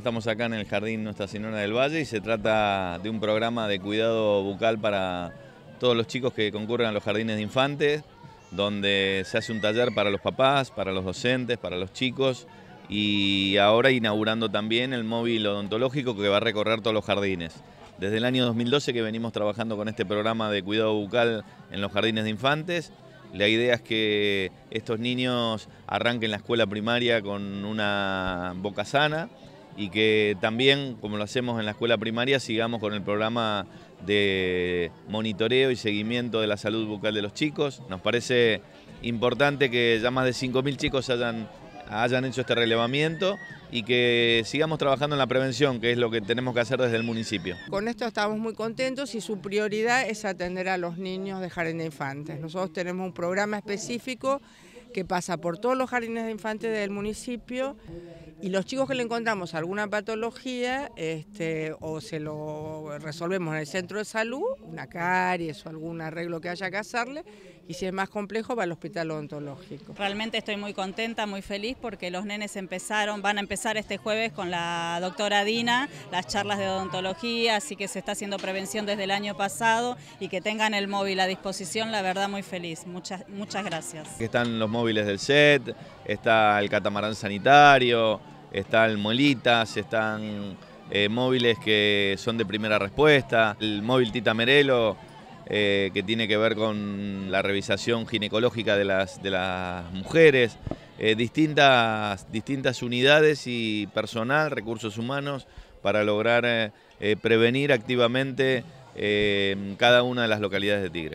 Estamos acá en el Jardín Nuestra Señora del Valle y se trata de un programa de cuidado bucal para todos los chicos que concurren a los jardines de infantes, donde se hace un taller para los papás, para los docentes, para los chicos y ahora inaugurando también el móvil odontológico que va a recorrer todos los jardines. Desde el año 2012 que venimos trabajando con este programa de cuidado bucal en los jardines de infantes. La idea es que estos niños arranquen la escuela primaria con una boca sana y que también, como lo hacemos en la escuela primaria, sigamos con el programa de monitoreo y seguimiento de la salud bucal de los chicos. Nos parece importante que ya más de 5.000 chicos hayan, hecho este relevamiento y que sigamos trabajando en la prevención, que es lo que tenemos que hacer desde el municipio. Con esto estamos muy contentos y su prioridad es atender a los niños de jardín de infantes. Nosotros tenemos un programa específico que pasa por todos los jardines de infantes del municipio y los chicos que le encontramos alguna patología este, o se lo resolvemos en el centro de salud, una caries o algún arreglo que haya que hacerle, y si es más complejo va al hospital odontológico. Realmente estoy muy contenta, muy feliz porque los nenes empezaron, van a empezar este jueves con la doctora Dina las charlas de odontología, así que se está haciendo prevención desde el año pasado y que tengan el móvil a disposición, la verdad muy feliz. Muchas, muchas gracias. Están los móviles del set, está el catamarán sanitario están molitas, están eh, móviles que son de primera respuesta, el móvil Tita Merelo, eh, que tiene que ver con la revisación ginecológica de las, de las mujeres, eh, distintas, distintas unidades y personal, recursos humanos, para lograr prevenir activamente cada una de las localidades de Tigre.